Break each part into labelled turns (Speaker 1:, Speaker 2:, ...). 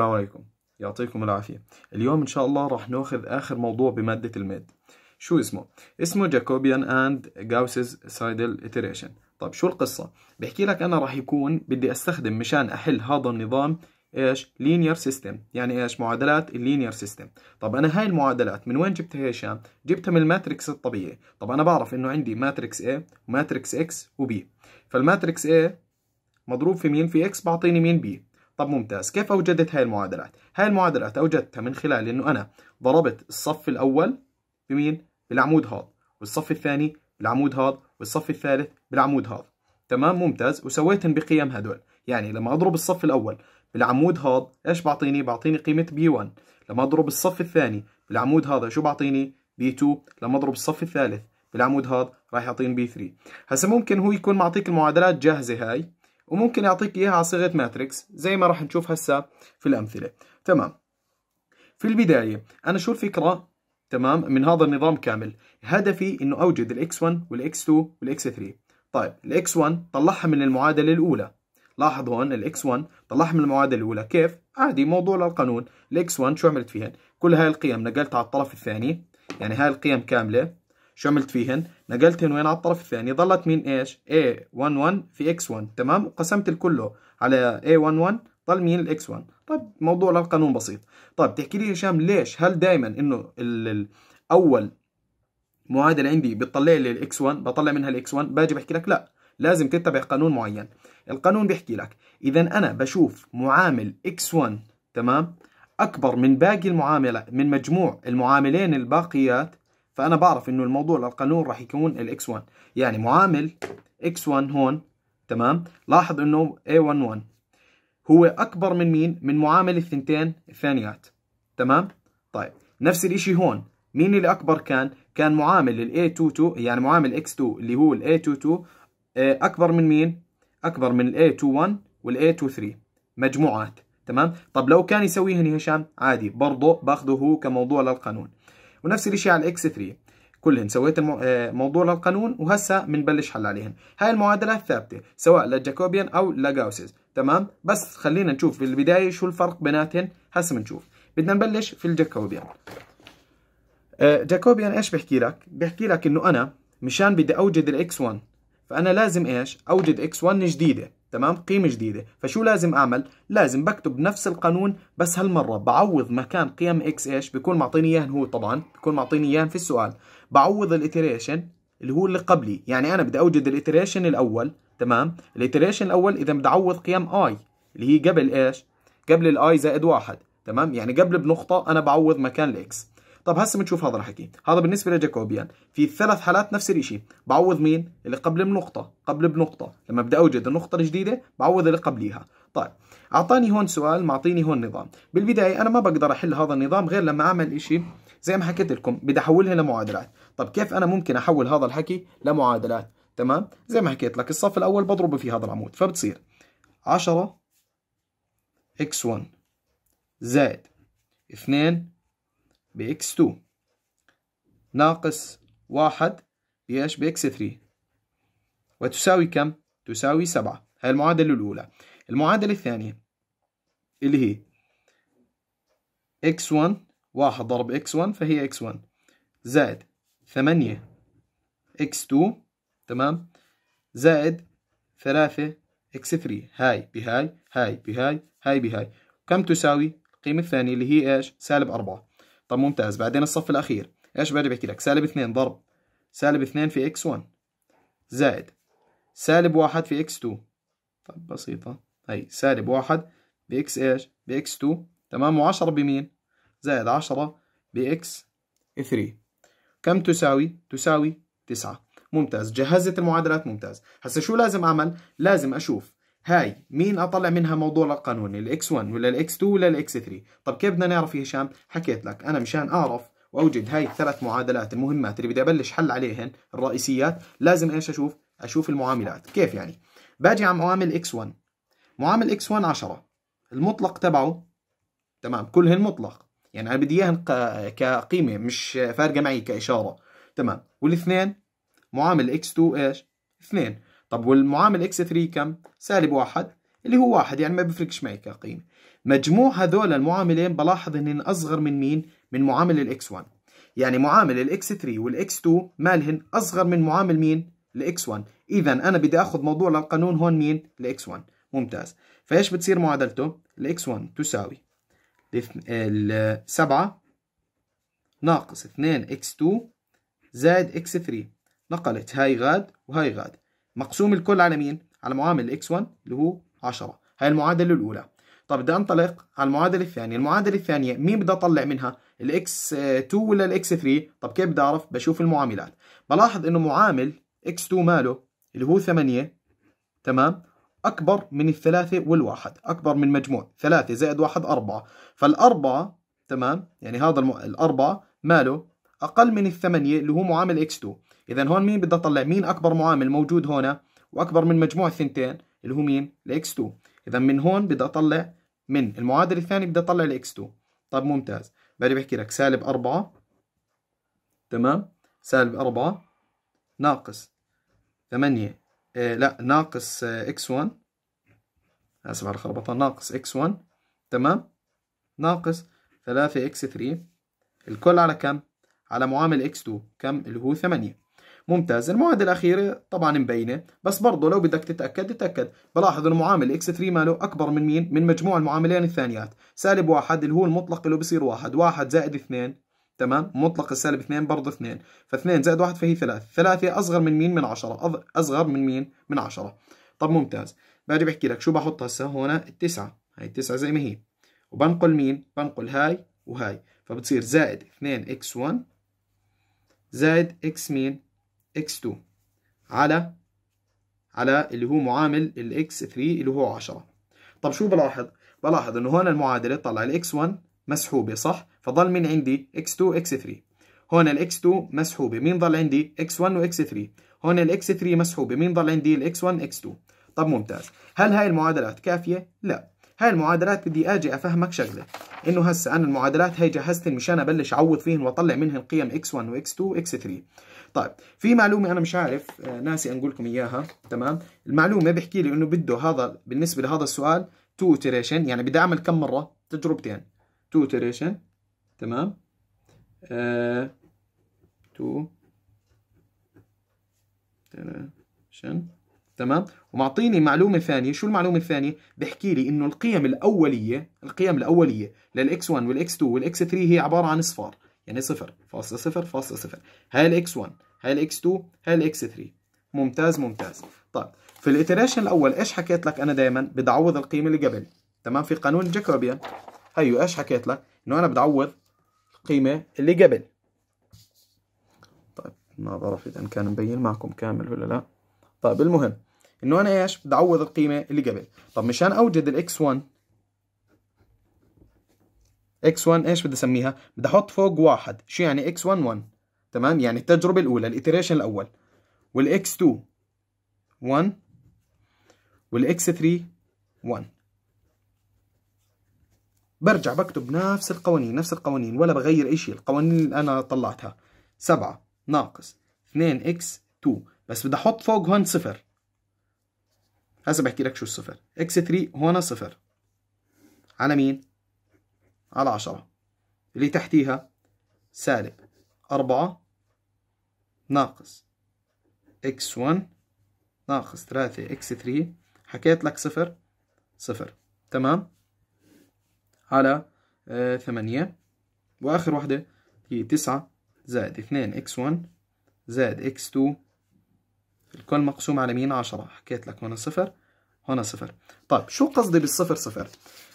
Speaker 1: السلام عليكم يعطيكم العافية اليوم إن شاء الله راح ناخذ آخر موضوع بمادة الميد شو اسمه؟ اسمه جاكوبيان اند جاوسز سايدل iteration طيب شو القصة؟ بحكي لك أنا راح يكون بدي أستخدم مشان أحل هذا النظام ايش؟ لينير سيستم، يعني ايش؟ معادلات اللينير سيستم، طب أنا هاي المعادلات من وين جبتها يا هشام؟ جبتها من الماتريكس الطبيعي، طب أنا بعرف إنه عندي ماتريكس A وماتريكس X وB، فالماتريكس A مضروب في مين؟ في X بعطيني مين B، طب ممتاز كيف أوجدت هاي المعادلات؟ هاي المعادلات أوجدتها من خلال أنه أنا ضربت الصف الأول بمين؟ بالعمود هذا والصف الثاني بالعمود هذا والصف الثالث بالعمود هذا تمام ممتاز وسويتهم بقيم هدول يعني لما أضرب الصف الأول بالعمود هذا إيش بعطيني؟ بعطيني قيمة B1 لما أضرب الصف الثاني بالعمود هذا شو بعطيني؟ B2 لما أضرب الصف الثالث بالعمود هذا راح يعطيني B3 هسا ممكن هو يكون معطيك المعادلات جاهزة هاي وممكن يعطيك إياها على صيغة ماتريكس زي ما راح نشوف هسا في الأمثلة تمام في البداية أنا شو الفكرة تمام من هذا النظام كامل هدفي انه اوجد الاكس 1 والاكس 2 والاكس 3 طيب الاكس 1 طلعها من المعادله الاولى لاحظ هون الاكس 1 طلعها من المعادله الاولى كيف عادي موضوع للقانون الاكس 1 شو عملت فيها كل هاي القيم نقلتها على الطرف الثاني يعني هاي القيم كامله شملت فيهن نقلتهن وين على الطرف الثاني ظلت مين ايش A11 في X1 تمام وقسمت الكله على A11 ضل مين الاكس 1 طيب موضوع للقانون بسيط طيب تحكي لي هشام ليش هل دائما انه اول معادله عندي بتطلع لي الاكس 1 بطلع منها الاكس 1 باجي بحكي لك لا لازم تتبع قانون معين القانون بيحكي لك اذا انا بشوف معامل اكس 1 تمام اكبر من باقي المعامله من مجموع المعاملين الباقيات فانا بعرف انه الموضوع للقانون راح يكون الاكس 1 يعني معامل اكس 1 هون تمام لاحظ انه a 1 1 هو اكبر من مين من معامل الثنتين الثانيات تمام طيب نفس الاشي هون مين اللي اكبر كان كان معامل الـ a 2 2 يعني معامل اكس 2 اللي هو الـ a 2 2 آه، اكبر من مين اكبر من الـ a 2 1 a 2 3 مجموعات تمام طب لو كان يسويهن هشام عادي برضه باخذه هو كموضوع للقانون ونفس الشيء على الاكس 3 كلهن سويت الموضوع آه، للقانون وهسا بنبلش حل عليهن هاي المعادله ثابته سواء للجاكوبيان او لجاوسز تمام بس خلينا نشوف في البدايه شو الفرق بيناتهن هسا بنشوف بدنا نبلش في الجاكوبيان آه، جاكوبيان ايش بحكي لك بحكي لك انه انا مشان بدي اوجد الاكس 1 فانا لازم ايش اوجد اكس 1 جديده تمام قيمة جديدة فشو لازم أعمل لازم بكتب نفس القانون بس هالمرة بعوض مكان قيم إكس إيش بيكون معطيني إياه هو طبعا بيكون معطيني إياه في السؤال بعوض الإتريشن اللي هو اللي قبلي يعني أنا بدي أوجد الإتريشن الأول تمام الإتريشن الأول إذا بدي أعوض قيم I اللي هي قبل إيش قبل الآي زائد واحد تمام يعني قبل بنقطة أنا بعوض مكان الإكس طب هسه بنشوف هذا الحكي هذا بالنسبه لجاكوبيان في ثلاث حالات نفس الشيء بعوض مين اللي قبل بنقطه قبل بنقطه لما بدي اوجد النقطه الجديده بعوض اللي قبليها طيب اعطاني هون سؤال معطيني هون نظام بالبدايه انا ما بقدر احل هذا النظام غير لما اعمل شيء زي ما حكيت لكم بدي احولها لمعادلات طب كيف انا ممكن احول هذا الحكي لمعادلات تمام زي ما حكيت لك الصف الاول بضربه في هذا العمود فبتصير 10 x1 زائد 2 بإكس 2 ناقص واحد بإيش بإكس 3 وتساوي كم؟ تساوي سبعة هاي المعادلة الأولى المعادلة الثانية اللي هي إكس 1 واحد ضرب إكس 1 فهي إكس 1 زائد 8 إكس 2 تمام زائد 3 إكس 3 هاي بهاي هاي بهاي هاي بهاي كم تساوي القيمة الثانية اللي هي ايش سالب 4 طب ممتاز بعدين الصف الأخير إيش بعد بحكي لك سالب 2 ضرب سالب 2 في x1 زائد سالب 1 في x2 طب بسيطة هي سالب 1 ب x إيش ب x2 تمام و10 بمين زائد 10 ب x3 كم تساوي تساوي 9 ممتاز جهزت المعادلات ممتاز هسا شو لازم أعمل لازم أشوف هاي مين اطلع منها موضوع القانوني الاكس 1 ولا الاكس 2 ولا الاكس 3 طب كيف بدنا نعرف يا هشام حكيت لك انا مشان اعرف واوجد هاي الثلاث معادلات المهمات اللي بدي ابلش حل عليهن الرئيسيات لازم ايش اشوف اشوف المعاملات كيف يعني باجي على معامل اكس 1 معامل اكس 1 10 المطلق تبعه تمام كلهن مطلق يعني انا بدي اياهن كقيمه مش فارقه معي كاشاره تمام والاثنين معامل اكس 2 ايش 2 طب والمعامل اكس 3 كم؟ سالب واحد اللي هو واحد يعني ما بيفرقش معي كقيمة مجموع هذول المعاملين بلاحظ انهن اصغر من مين؟ من معامل الاكس 1 يعني معامل الاكس 3 والاكس 2 مالهن اصغر من معامل مين؟ الاكس 1 اذا انا بدي اخذ موضوع للقانون هون مين؟ الاكس 1 ممتاز فايش بتصير معادلته؟ الاكس 1 تساوي 7 ناقص 2 اكس 2 زائد اكس 3 نقلت هاي غاد وهاي غاد مقسوم الكل على مين؟ على معامل اكس 1 اللي هو 10 هاي المعادله الاولى طب بدي انطلق على المعادله الثانيه المعادله الثانيه مين بدي اطلع منها x 2 آه، ولا x 3 طب كيف بدي اعرف بشوف المعاملات بلاحظ انه معامل اكس 2 ماله اللي هو 8 تمام اكبر من الثلاثه والواحد اكبر من مجموع 3 زائد 1 4 فالاربعه تمام يعني هذا الاربعه ماله اقل من الثمانيه اللي هو معامل اكس 2 اذا هون مين بدي اطلع مين اكبر معامل موجود هون واكبر من مجموع الثنتين اللي هو مين الاكس 2 اذا من هون بدي اطلع من المعادله الثانيه طيب، بدي اطلع الاكس 2 طب ممتاز بعدين بحكي لك سالب 4 تمام سالب 4 ناقص 8 آه لا ناقص x آه، x1 اسف على الخربطه ناقص x1 تمام ناقص 3 x3 الكل على كم على معامل x2 كم اللي هو 8 ممتاز المواد الاخيره طبعا مبينه بس برضه لو بدك تتاكد تتاكد بلاحظ المعامل اكس 3 ماله اكبر من مين من مجموع المعاملين الثانيات سالب واحد اللي هو المطلق له بصير واحد واحد زائد اثنين تمام مطلق السالب اثنين برضه اثنين فاثنين زائد واحد فهي ثلاث ثلاثة أصغر من مين من عشرة أصغر من مين من عشرة طب ممتاز باجي بحكي لك شو بحط هسه هون التسعة هاي التسعة زي ما هي وبنقل مين بنقل هاي وهاي فبتصير زائد 2 اكس 1 زائد اكس مين x2 على على اللي هو معامل x 3 اللي هو 10 طب شو بلاحظ بلاحظ انه هون المعادله طلع x 1 مسحوبه صح فضل مين عندي x2 x3 هون x 2 مسحوبه مين ضل عندي x1 و x 3 هون x 3 مسحوبه مين ضل عندي x 1 x 2 طب ممتاز هل هاي المعادلات كافيه لا هاي المعادلات بدي اجي افهمك شغله انه هسه انا المعادلات هي جهزتن مشان ابلش اعوض فيهن واطلع منهن قيم x1 و x 2 x 3 طيب في معلومه انا مش عارف آه، ناسي انقول لكم اياها تمام المعلومه بحكي لي انه بده هذا بالنسبه لهذا السؤال تو اتريشن يعني بدي اعمل كم مره تجربتين تو اتريشن تمام تو آه، اتريشن تمام ومعطيني معلومه ثانيه شو المعلومه الثانيه بحكي لي انه القيم الاوليه القيم الاوليه للاكس1 والاكس2 والاكس3 هي عباره عن اصفار يعني صفر فاصلة صفر فاصلة صفر هاي الاكس 1 هاي الاكس 2 هاي الاكس 3 ممتاز ممتاز طيب في الاتريشن الاول ايش حكيت لك انا دائما بدي اعوض القيمه اللي قبل تمام في قانون الجاكوبيان هيو ايش حكيت لك انه انا بدي اعوض القيمه اللي قبل طيب ما بعرف اذا كان مبين معكم كامل ولا لا طيب المهم انه انا ايش بدي اعوض القيمه اللي قبل طب مشان اوجد الاكس 1 x 1 ايش بدي اسميها؟ بدي احط فوق واحد، شو يعني x1 1 1 تمام؟ يعني التجربة الأولى الايتريشن الأول والاكس 2 1 والاكس 3 1 برجع بكتب نفس القوانين نفس القوانين ولا بغير اشي القوانين اللي انا طلعتها 7 ناقص 2 x 2 بس بدي احط فوق هون صفر هسه بحكي لك شو الصفر x 3 هون صفر على مين على عشرة اللي تحتيها سالب أربعة ناقص x1 ناقص ثلاثة إكس ثري حكيت لك صفر صفر تمام على آه، ثمانية وآخر واحدة هي تسعة زائد اثنين x1 زائد إكس تو الكل مقسوم على مين عشرة حكيت لك هنا صفر هنا صفر طيب شو قصدي بالصفر صفر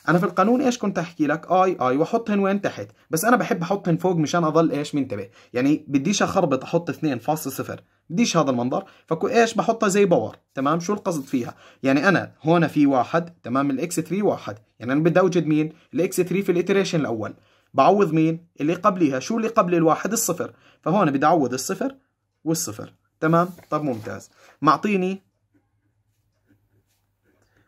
Speaker 1: انا في القانون ايش كنت احكي لك اي اي واحطهم وين تحت بس انا بحب احطهن فوق مشان اضل ايش منتبه يعني بديش اخربط احط 2.0 بديش هذا المنظر فكو ايش بحطها زي باور تمام شو القصد فيها يعني انا هون في واحد تمام الاكس 3 واحد يعني انا بدي اوجد مين الاكس 3 في الايتريشن الاول بعوض مين اللي قبليها شو اللي قبل الواحد الصفر فهون بدي اعوض الصفر والصفر تمام طب ممتاز معطيني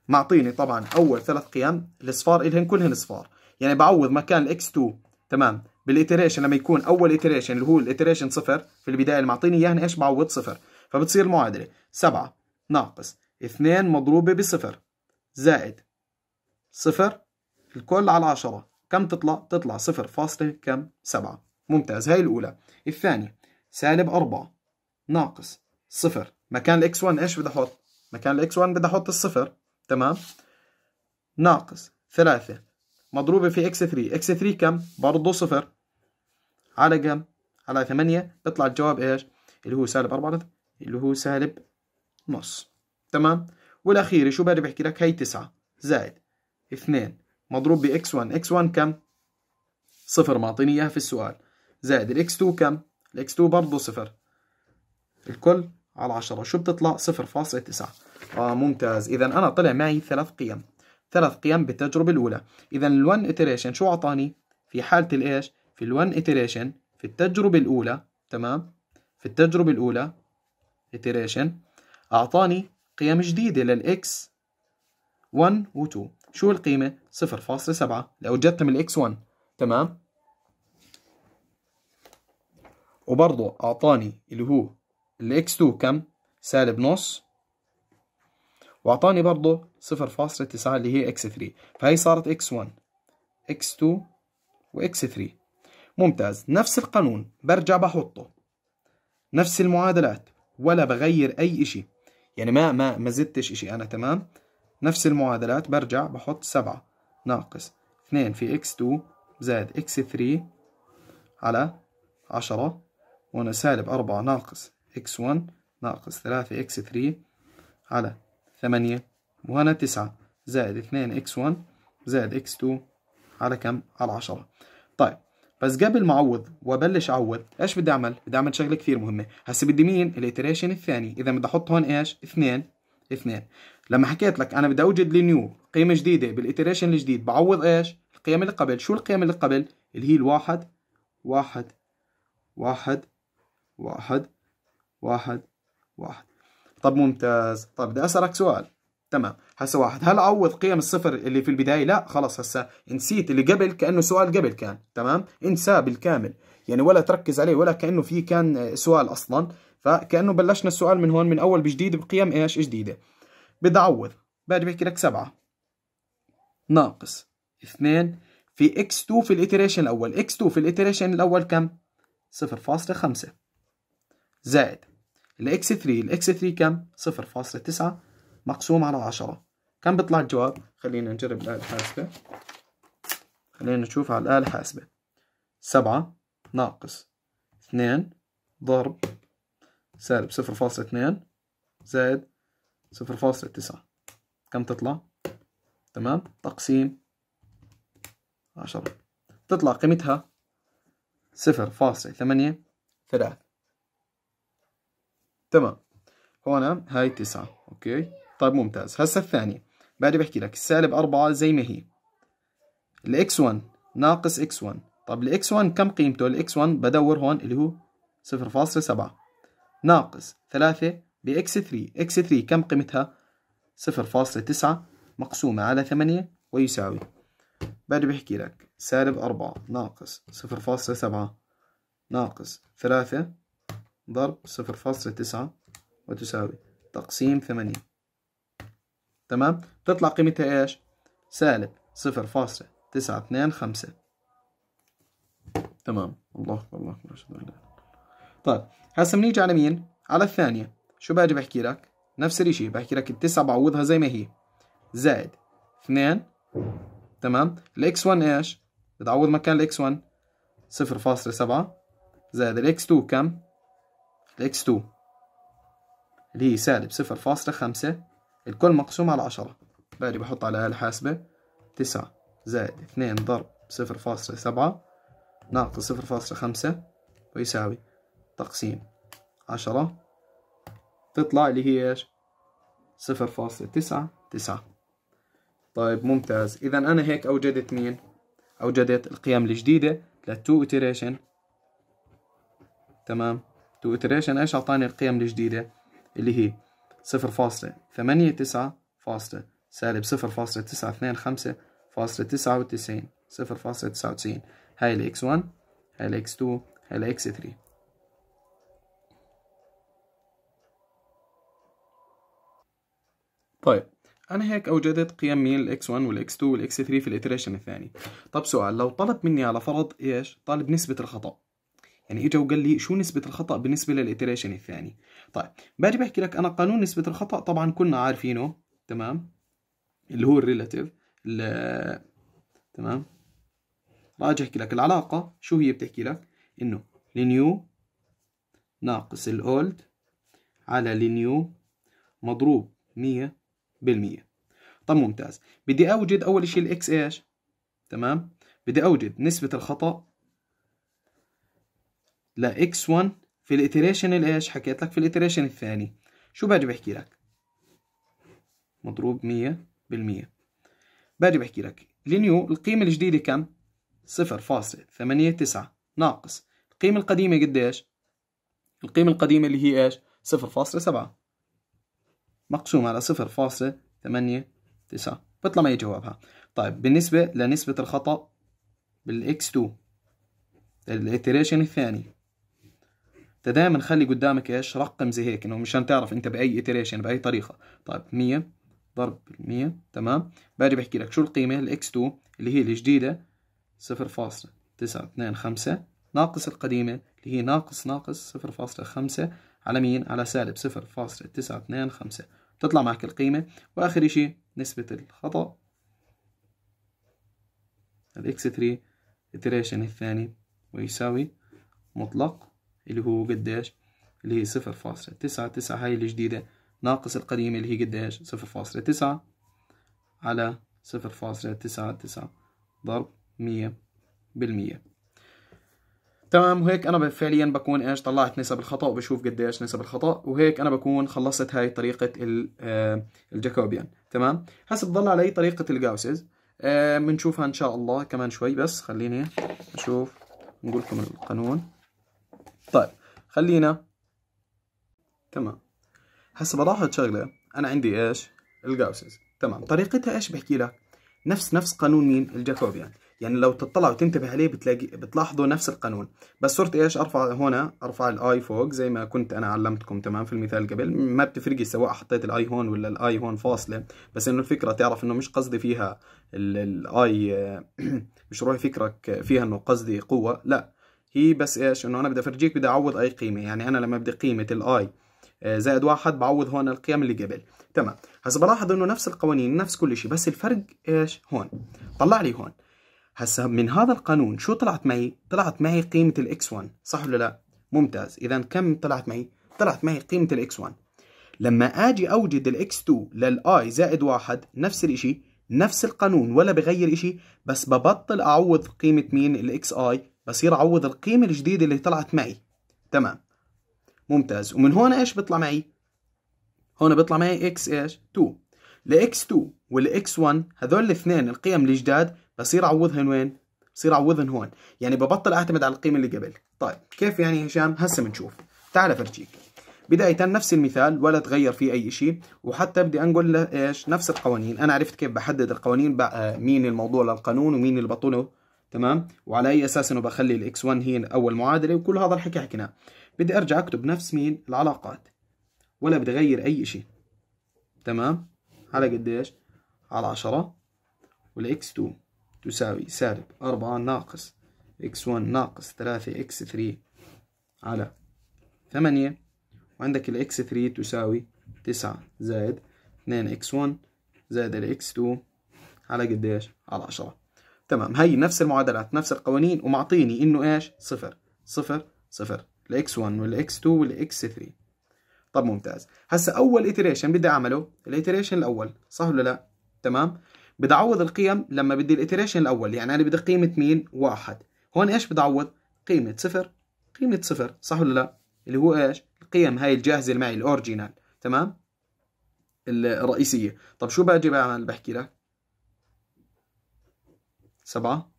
Speaker 1: معطيني طبعا اول ثلاث قيم الصفار الهن كلهن صفار يعني بعوض مكان الاكس 2 تمام بالايتريشن لما يكون اول ايتريشن اللي هو الايتريشن صفر في البدايه اللي معطيني اياهن ايش بعوض صفر فبتصير المعادله 7 ناقص 2 مضروبه بصفر زائد صفر الكل على 10 كم تطلع؟ تطلع صفر فاصلة كم؟ سبعة ممتاز هاي الأولى الثانية سالب أربعة ناقص صفر مكان الإكس 1 إيش بدي أحط؟ مكان الإكس 1 بدي أحط الصفر تمام ناقص ثلاثة مضروبة في اكس 3 اكس 3 كم برضه صفر على كم على ثمانية بيطلع الجواب ايش اللي هو سالب أربعة اللي هو سالب نص تمام والأخيرة شو بدي بحكي لك هي تسعة زائد اثنين مضروب بx 1 x 1 كم صفر معطيني إياها في السؤال زائد زائد 2 كم كم؟ 2 برضه صفر الكل على عشرة شو بتطلع صفر فاصلة تسعة آه ممتاز إذا أنا طلع معي ثلاث قيم ثلاث قيم بالتجربة الأولى إذا ال1 iteration شو أعطاني في حالة الإيش في ال1 iteration في التجربة الأولى تمام في التجربة الأولى iteration أعطاني قيم جديدة للإكس 1 و2 شو القيمة 0.7 لو جت من الإكس 1 تمام وبرضه أعطاني اللي هو الإكس 2 كم سالب نص واعطاني برضه 0.9 اللي هي اكس 3 فهي صارت اكس 1 اكس 2 واكس 3 ممتاز نفس القانون برجع بحطه نفس المعادلات ولا بغير اي شيء يعني ما ما ما زدتش شيء انا تمام نفس المعادلات برجع بحط 7 ناقص 2 في اكس 2 زائد اكس 3 على 10 وانا سالب 4 ناقص اكس 1 ناقص 3 اكس 3 على ثمانية وهنا تسعة زائد اثنين اكس ون زائد اكس تو على كم؟ على عشرة طيب بس قبل ما اعوض وابلش اعوض ايش بدي اعمل؟ بدي اعمل شغله كثير مهمه، هسه بدي مين؟ الايتريشن الثاني، اذا بدي احط هون ايش؟ اثنين اثنين، لما حكيت لك انا بدي اوجد لي نيو قيمه جديده بالايتريشن الجديد بعوض ايش؟ القيم اللي قبل، شو القيم اللي قبل؟ اللي هي الواحد واحد واحد واحد واحد واحد طب ممتاز طب بدي اسالك سؤال تمام هسه واحد هل عوض قيم الصفر اللي في البدايه لا خلص هسه نسيت اللي قبل كانه سؤال قبل كان تمام انساه بالكامل يعني ولا تركز عليه ولا كانه في كان سؤال اصلا فكانه بلشنا السؤال من هون من اول بجديد بقيم ايش جديده بدي اعوض بعد بحكي لك سبعة ناقص اثنين في x2 في الاتريشن الاول x2 في الاتريشن الاول كم 0.5 زائد الاكس 3 الاكس 3 كم 0.9 مقسوم على 10 كم بيطلع الجواب خلينا نجرب الآلة الحاسبة خلينا نشوف على الآلة الحاسبة سبعة ناقص اثنين ضرب سالب صفر فاصلة اثنين زائد صفر فاصلة تسعة كم تطلع تمام تقسيم عشرة تطلع قيمتها صفر فاصلة ثمانية تمام هون هاي تسعة أوكي طيب ممتاز هسا الثانية بعد بحكي لك السالب أربعة زي ما هي الإكس 1 ناقص إكس 1 طيب الإكس 1 كم قيمته الإكس 1 بدور هون اللي هو 0.7 ناقص 3 بإكس 3 إكس 3 كم قيمتها 0.9 مقسومة على 8 ويساوي بعد بحكي لك سالب أربعة ناقص صفر فاصلة سبعة ناقص ثلاثة ضرب 0.9 وتساوي تقسيم ثمانين تمام تطلع قيمتها ايش سالب 0.925 تمام الله أكبر الله أكبر أشهد أن طيب هسه بنيجي على مين على الثانية شو باجي بحكي لك نفس الاشي بحكي لك التسعة بعوضها زي ما هي زائد 2 تمام الاكس 1 ايش بتعوض مكان الاكس 1 0.7 زائد الاكس 2 كم الإكس 2 اللي هي سالب صفر فاصلة خمسة الكل مقسوم على عشرة بعدي بحط على الحاسبة تسعة زائد اثنين ضرب صفر فاصلة سبعة ناقص صفر فاصلة خمسة ويساوي تقسيم عشرة تطلع اللي هي ايش صفر فاصلة تسعة تسعة طيب ممتاز إذا أنا هيك أوجدت مين أوجدت القيم الجديدة للتو iteration تمام تو اتريشن ايش اعطاني القيم الجديدة اللي هي صفر فاصلة ثمانية تسعة فاصلة سالب صفر فاصلة تسعة اثنين خمسة فاصلة تسعة وتسعين صفر فاصلة تسعة وتسعين هاي ال x1 هاي ال x2 هاي ال x3 طيب أنا هيك أوجدت قيم مين ال x1 وال x2 وال x3 في الاتريشن الثاني طب سؤال لو طلب مني على فرض إيش؟ طالب نسبة الخطأ يعني اجى وقال لي شو نسبة الخطأ بالنسبة للإتريشن الثاني طيب باجي بحكي لك أنا قانون نسبة الخطأ طبعا كلنا عارفينه تمام اللي هو الريلاتيف تمام راجع احكي لك العلاقة شو هي بتحكي لك انه النيو ناقص الاولد على النيو مضروب 100% طب ممتاز بدي اوجد اول شيء الاكس ايش تمام بدي اوجد نسبة الخطأ لإكس 1 في الإتريشن الايش؟ حكيت لك في الإتريشن الثاني شو باجي بحكي لك مضروب مية بالمية باجي بحكي لك لنيو القيمة الجديدة كم صفر فاصلة ثمانية تسعة ناقص القيمة القديمة قديش القيمة القديمة اللي هي إيش صفر فاصلة سبعة مقسوم على صفر فاصلة ثمانية تسعة بطلع معي جوابها طيب بالنسبة لنسبة الخطأ بالإكس 2 الإتريشن الثاني انت دائما خلي قدامك ايش رقم زي هيك انه مشان تعرف انت باي اتريشن باي طريقه طيب 100 ضرب 100 تمام باجي بحكي لك شو القيمه الاكس 2 اللي هي الجديده 0.925 ناقص القديمه اللي هي ناقص ناقص 0.5 على مين على سالب 0.925 تطلع معك القيمه واخر شيء نسبه الخطا الاكس 3 اتريشن الثاني ويساوي مطلق اللي هو قداش اللي هي صفر فاصلة تسعة تسعة هاي الجديدة ناقص القديمة اللي هي قداش صفر فاصلة تسعة على صفر فاصلة تسعة تسعة ضرب مية بالمية تمام وهيك انا فعليا بكون ايش طلعت نسب الخطا وبشوف قديش نسب الخطا وهيك انا بكون خلصت هاي طريقه آه، الجاكوبيان تمام هسه بضل علي طريقه الجاوسز آه، بنشوفها ان شاء الله كمان شوي بس خليني اشوف نقول لكم القانون طيب خلينا تمام هسه بلاحظ شغله انا عندي ايش الجاوسز تمام طريقتها ايش بحكي لك نفس نفس قانون مين الجاكوبيان يعني. لو تطلع وتنتبه عليه بتلاقي بتلاحظوا نفس القانون بس صرت ايش ارفع هنا ارفع الاي فوق زي ما كنت انا علمتكم تمام في المثال قبل ما بتفرقي سواء حطيت الاي هون ولا الاي هون فاصله بس انه الفكره تعرف انه مش قصدي فيها الاي مش روح فكرك فيها انه قصدي قوه لا هي بس ايش انه انا بدي افرجيك بدي اعوض اي قيمه يعني انا لما بدي قيمه الاي زائد واحد بعوض هون القيم اللي قبل تمام هسا بلاحظ انه نفس القوانين نفس كل شيء بس الفرق ايش هون طلع لي هون هسا من هذا القانون شو طلعت معي طلعت معي قيمه الاكس 1 صح ولا لا ممتاز اذا كم طلعت معي طلعت معي قيمه الاكس 1 لما اجي اوجد الاكس 2 للاي زائد واحد نفس الشيء نفس القانون ولا بغير اشي بس ببطل اعوض قيمة مين الاكس اي بصير أعوض القيمة الجديدة اللي طلعت معي تمام ممتاز ومن هون إيش بيطلع معي هون بيطلع معي اكس إيش 2 لإكس 2 والإكس 1 هذول الاثنين القيم الجداد بصير أعوضهن وين بصير أعوضهن هون يعني ببطل أعتمد على القيمة اللي قبل طيب كيف يعني هشام هسه بنشوف تعال أفرجيك بداية نفس المثال ولا تغير فيه أي شيء وحتى بدي أنقل إيش نفس القوانين أنا عرفت كيف بحدد القوانين آه، مين الموضوع للقانون ومين اللي بطوله تمام وعلى اي اساس انه بخلي الاكس 1 هي اول معادله وكل هذا الحكي حكيناه بدي ارجع اكتب نفس مين العلاقات ولا بدي اغير اي شيء تمام على قديش على 10 والاكس 2 تساوي سالب 4 ناقص اكس 1 ناقص 3 اكس على 8 وعندك الاكس 3 تساوي 9 زائد اكس 1 زائد الاكس 2 على قديش؟ على 10 تمام هي نفس المعادلات نفس القوانين ومعطيني انه ايش صفر صفر صفر الاكس 1 والاكس 2 والاكس 3 طب ممتاز هسا اول اتريشن بدي اعمله الاتريشن الاول صح ولا لا تمام بدي اعوض القيم لما بدي الاتريشن الاول يعني انا بدي قيمه مين واحد هون ايش بدي اعوض قيمه صفر قيمه صفر صح ولا لا اللي هو ايش القيم هاي الجاهزه اللي معي الاورجينال تمام الرئيسيه طب شو باجي بعمل بحكي لك سبعة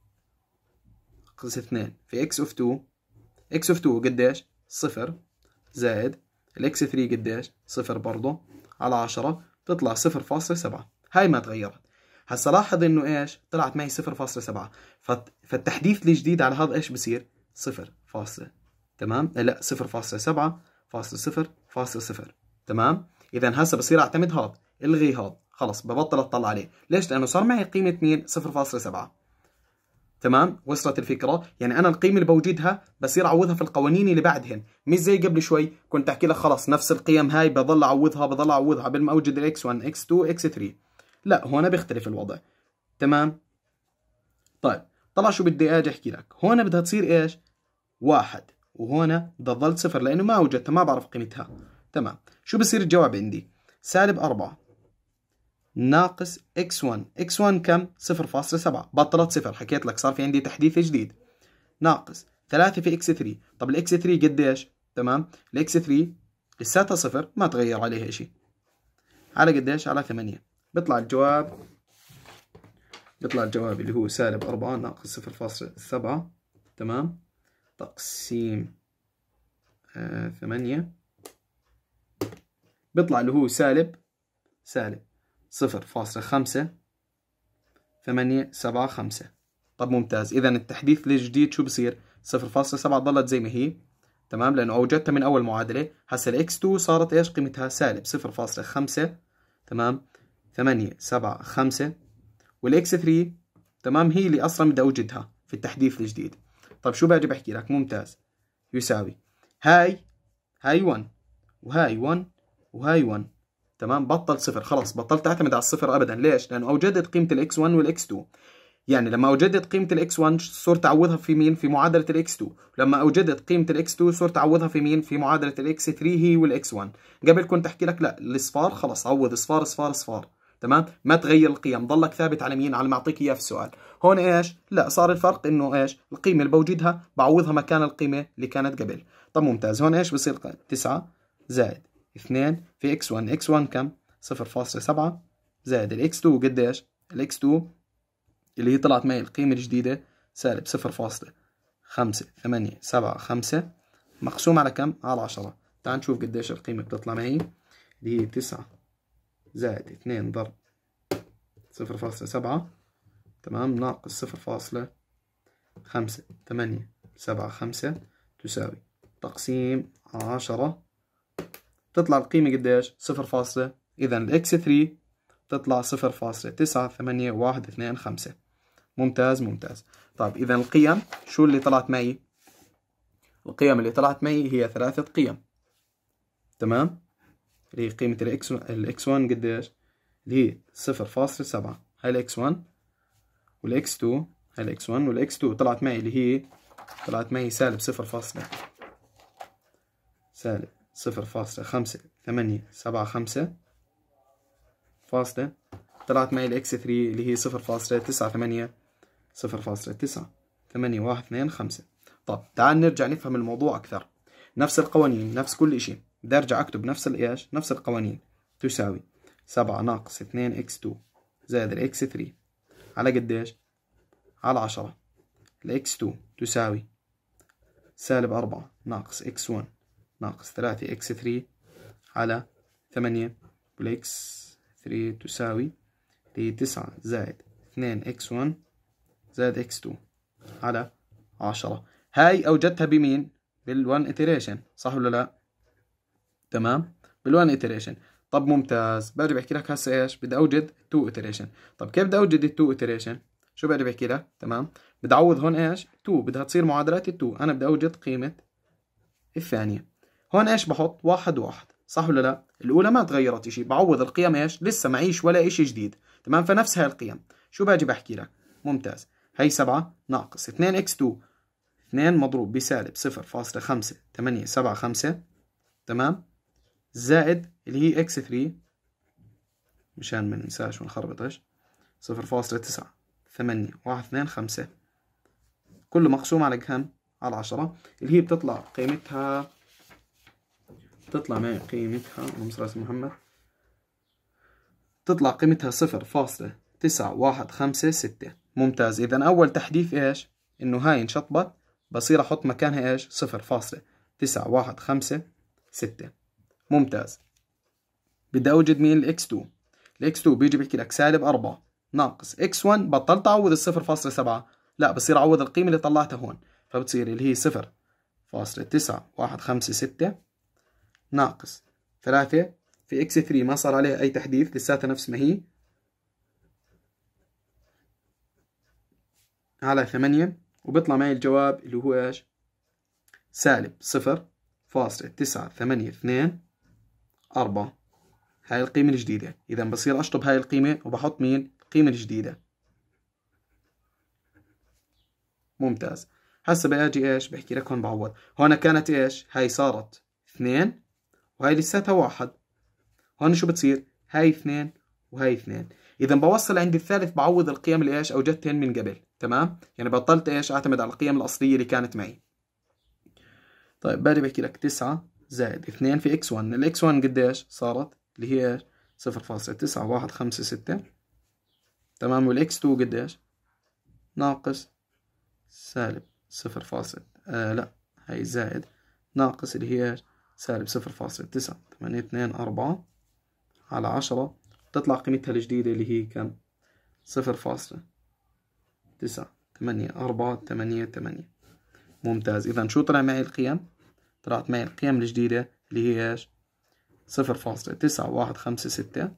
Speaker 1: أقصى اثنين في إكس أوف تو إكس أوف تو قديش صفر زائد الإكس ثري قديش صفر برضه على عشرة بتطلع صفر فاصلة سبعة هاي ما تغيرت هسا لاحظ انه ايش طلعت معي 0.7 فالتحديث الجديد على هذا ايش بصير صفر فاصلة تمام إيه لا 0.7 فاصلة صفر فاصلة صفر تمام اذا هسا بصير اعتمد هذا الغي هذا خلص ببطل اطلع عليه ليش لانه صار معي قيمه فاصلة 0.7 تمام وصلت الفكره يعني انا القيم اللي بوجدها بصير اعوضها في القوانين اللي بعدهن مش زي قبل شوي كنت احكي لك خلاص نفس القيم هاي بضل اعوضها بضل اعوضها قبل ما اوجد الاكس 1 اكس 2 اكس 3 لا هون بيختلف الوضع تمام طيب طلع شو بدي اجي احكي لك هون بدها تصير ايش واحد وهون بدها تضل صفر لانه ما وجدتها ما بعرف قيمتها تمام شو بصير الجواب عندي سالب 4 ناقص x1 x1 كم 0.7 بطلت صفر حكيت لك صار في عندي تحديث جديد ناقص 3 في x3 طب الاكس 3 قديش تمام الاكس 3 لساتها صفر ما تغير عليها شيء على قديش على 8 بيطلع الجواب بيطلع الجواب اللي هو سالب 4 ناقص 0.7 تمام تقسيم 8 آه، بيطلع اللي هو سالب سالب صفر فاصلة خمسة ثمانية سبعة خمسة طب ممتاز إذا التحديث الجديد شو بصير صفر فاصلة سبعة ضلت زي ما هي تمام لأنه أوجدتها من أول معادلة هسا الإكس 2 صارت إيش قيمتها سالب صفر فاصلة خمسة تمام ثمانية سبعة خمسة والإكس 3 تمام هي اللي أصلا بدي أوجدها في التحديث الجديد طب شو باجي بحكي لك ممتاز يساوي هاي هاي 1 وهاي 1 وهاي 1 تمام بطل صفر خلاص بطلت اعتمد على الصفر ابدا ليش لانه اوجدت قيمه الاكس 1 والاكس 2 يعني لما اوجدت قيمه الاكس 1 صرت اعوضها في مين في معادله الاكس 2 ولما اوجدت قيمه الاكس 2 صرت اعوضها في مين في معادله الاكس 3 هي والاكس 1 قبل كنت احكي لك لا الاصفار خلاص عوض اصفار اصفار اصفار تمام ما تغير القيم ضلك ثابت على مين على اللي معطيك اياه في السؤال هون ايش لا صار الفرق انه ايش القيمه اللي بوجدها بعوضها مكان القيمه اللي كانت قبل طب ممتاز هون ايش بصير 9 زائد 2 في اكس 1 اكس 1 كم 0.7 زائد الاكس 2 قديش الاكس 2 اللي هي طلعت معي القيمة الجديدة سالب صفر فاصلة خمسة ثمانية سبعة خمسة مقسوم على كم؟ على عشرة تعال نشوف قديش القيمة بتطلع معي اللي هي تسعة زائد اثنين ضرب صفر فاصلة سبعة تمام ناقص صفر فاصلة خمسة ثمانية سبعة خمسة تساوي تقسيم عشرة بتطلع القيمة قديش صفر فاصلة إذا الإكس 3 بتطلع صفر فاصلة تسعة ثمانية واحد اثنين خمسة ممتاز ممتاز طيب إذا القيم شو اللي طلعت معي القيم اللي طلعت معي هي ثلاثة قيم تمام اللي هي قيمة الإكس الإكس 1 قديش اللي هي صفر فاصلة سبعة هاي الإكس 1 والإكس 2 هاي الإكس 1 والإكس 2 طلعت معي اللي هي طلعت معي سالب صفر فاصلة سالب صفر فاصلة خمسة ثمانية سبعة خمسة فاصلة طلعت معي الاكس ثري اللي هي صفر فاصلة تسعة ثمانية صفر فاصلة تسعة ثمانية واحد اثنين خمسة طب تعال نرجع نفهم الموضوع أكثر نفس القوانين نفس كل إشي بدي أرجع أكتب نفس الإيش نفس القوانين تساوي سبعة ناقص اثنين اكس تو زائد الاكس ثري على قديش على عشرة الاكس تو تساوي سالب أربعة ناقص اكس ون ناقص ثلاثة إكس ثري على ثمانية والإكس ثري تساوي 9 زائد اثنين إكس ون زائد إكس تو على عشرة هاي أوجدتها بمين؟ بال1 إتريشن صح ولا لا؟ تمام؟ بال1 إتريشن طب ممتاز برجع بحكي لك هسه ايش بدي اوجد 2 iteration طب كيف بدي اوجد ال 2 iteration شو برجع بحكي لك تمام بدي اعوض هون ايش 2 بدها تصير معادلات ال 2 انا بدي اوجد قيمه الثانيه هون ايش بحط واحد واحد صح ولا لا الاولى ما تغيرت شيء بعوض القيم ايش لسه معيش ولا شيء جديد تمام فنفس هاي القيم شو باجي بحكي لك ممتاز هي 7 ناقص 2 اكس 2 2 مضروب بسالب 0.5875 تمام زائد اللي هي اكس 3 مشان ما ننساش ونخربطش 0.9 8 1 2 5 كله مقسوم على كم على 10 اللي هي بتطلع قيمتها تطلع معي قيمتها رمز راس محمد تطلع قيمتها صفر فاصلة تسعة واحد خمسة ستة ممتاز إذا أول تحديث إيش إنه هاي انشطبت بصير أحط مكانها إيش صفر فاصلة تسعة واحد خمسة ستة ممتاز بدي أوجد مين الإكس تو الإكس تو بيجي بيحكي لك سالب أربعة ناقص إكس ون بطلت أعوض الصفر فاصلة سبعة لا بصير أعوض القيمة اللي طلعتها هون فبتصير اللي هي صفر فاصلة تسعة واحد خمسة ستة ناقص ثلاثة في اكس 3 ما صار عليها اي تحديث لساتها نفس ما هي على ثمانية وبيطلع معي الجواب اللي هو ايش سالب صفر فاصلة تسعة ثمانية اثنين أربعة هاي القيمة الجديدة إذا بصير أشطب هاي القيمة وبحط مين القيمة الجديدة ممتاز هسا باجي ايش بحكي لك هون بعوض هون كانت ايش هاي صارت 2 وهي لساتها واحد وهنا شو بتصير هاي اثنين وهي اثنين اذا بوصل عند الثالث بعوض القيم اللي ايش اوجدتهن من قبل تمام يعني بطلت ايش اعتمد على القيم الاصليه اللي كانت معي طيب باجي بحكي لك 9 زائد 2 في x1 الاكس 1 قديش صارت اللي هي ايش 0.9156 تمام والاكس 2 قديش ناقص سالب 0. آه لا هي زائد ناقص اللي هي سالب صفر فاصل تسعة ثمانية اثنين أربعة على عشرة تطلع قيمتها الجديدة اللي هي كم صفر فاصلة تسعة تمانية أربعة تمانية تمانية ممتاز إذا شو طلع معي القيم طلعت معي القيم الجديدة اللي هي إيش صفر فاصلة تسعة واحد خمسة ستة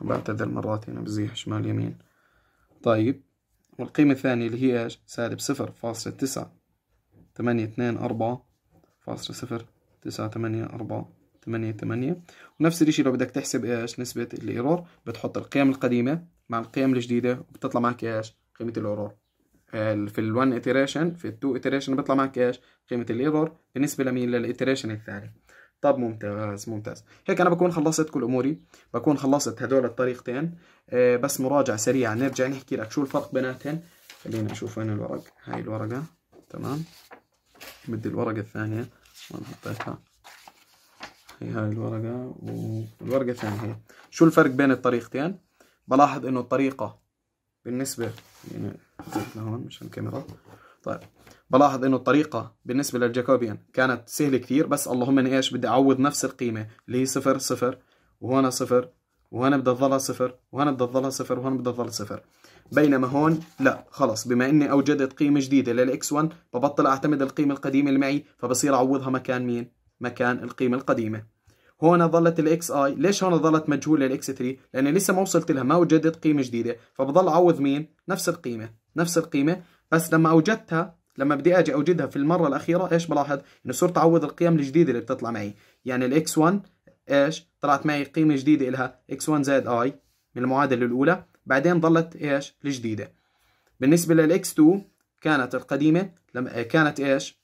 Speaker 1: بعتذر مرات هنا بزيح شمال يمين طيب والقيمة الثانية اللي هي إيش سالب صفر فاصلة تسعة تمانية اتنين أربعة فاصلة صفر تسعة تمانية أربعة تمانية تمانية ونفس الإشي لو بدك تحسب إيش نسبة الإيرور بتحط القيم القديمة مع القيم الجديدة وبتطلع معك إيش قيمة الإيرور في ال1 iteration في ال2 iteration بيطلع معك ايش؟ قيمة الايرور بالنسبة لمين؟ للiteration الثاني. طب ممتاز ممتاز هيك انا بكون خلصت كل اموري بكون خلصت هدول الطريقتين آه، بس مراجعة سريعة نرجع نحكي لك شو الفرق بيناتهم خلينا نشوف وين الورق هاي الورقة تمام بدي الورقة الثانية ونحطها هي هاي الورقة والورقة الثانية هي شو الفرق بين الطريقتين؟ بلاحظ انه الطريقة بالنسبة يعني هون مشان الكاميرا طيب بلاحظ انه الطريقة بالنسبة للجاكوبيان كانت سهلة كثير بس اللهم اني ايش بدي اعوض نفس القيمة اللي هي صفر صفر وهنا صفر وهنا بدها تظلها صفر وهنا بدها تظلها صفر وهنا بدها تظلها صفر بينما هون لا خلص بما اني اوجدت قيمه جديده للاكس 1 ببطل اعتمد القيمه القديمه اللي معي فبصير اعوضها مكان مين مكان القيمه القديمه هون ظلت الاكس اي ليش هون ظلت مجهوله الاكس 3 لاني لسه ما وصلت لها ما وجدت قيمه جديده فبضل اعوض مين نفس القيمه نفس القيمه بس لما اوجدتها لما بدي اجي اوجدها في المره الاخيره ايش بلاحظ انه صرت اعوض القيم الجديده اللي بتطلع معي يعني الاكس 1 ايش طلعت معي قيمه جديده لها اكس 1 زائد اي من المعادله الاولى بعدين ظلت ايش الجديده بالنسبه للاكس 2 كانت القديمه لما كانت ايش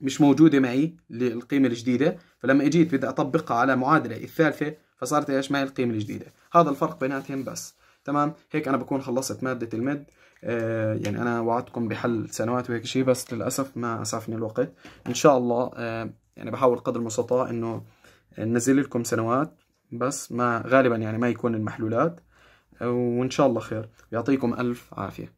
Speaker 1: مش موجوده معي القيمه الجديده فلما اجيت بدي اطبقها على معادله الثالثه فصارت ايش معي القيمه الجديده هذا الفرق بيناتهم بس تمام هيك انا بكون خلصت ماده المد آه يعني انا وعدتكم بحل سنوات وهيك شيء بس للاسف ما اسعفني الوقت ان شاء الله آه يعني بحاول قدر المستطاع انه ننزل لكم سنوات بس ما غالبا يعني ما يكون المحلولات وإن شاء الله خير يعطيكم ألف عافية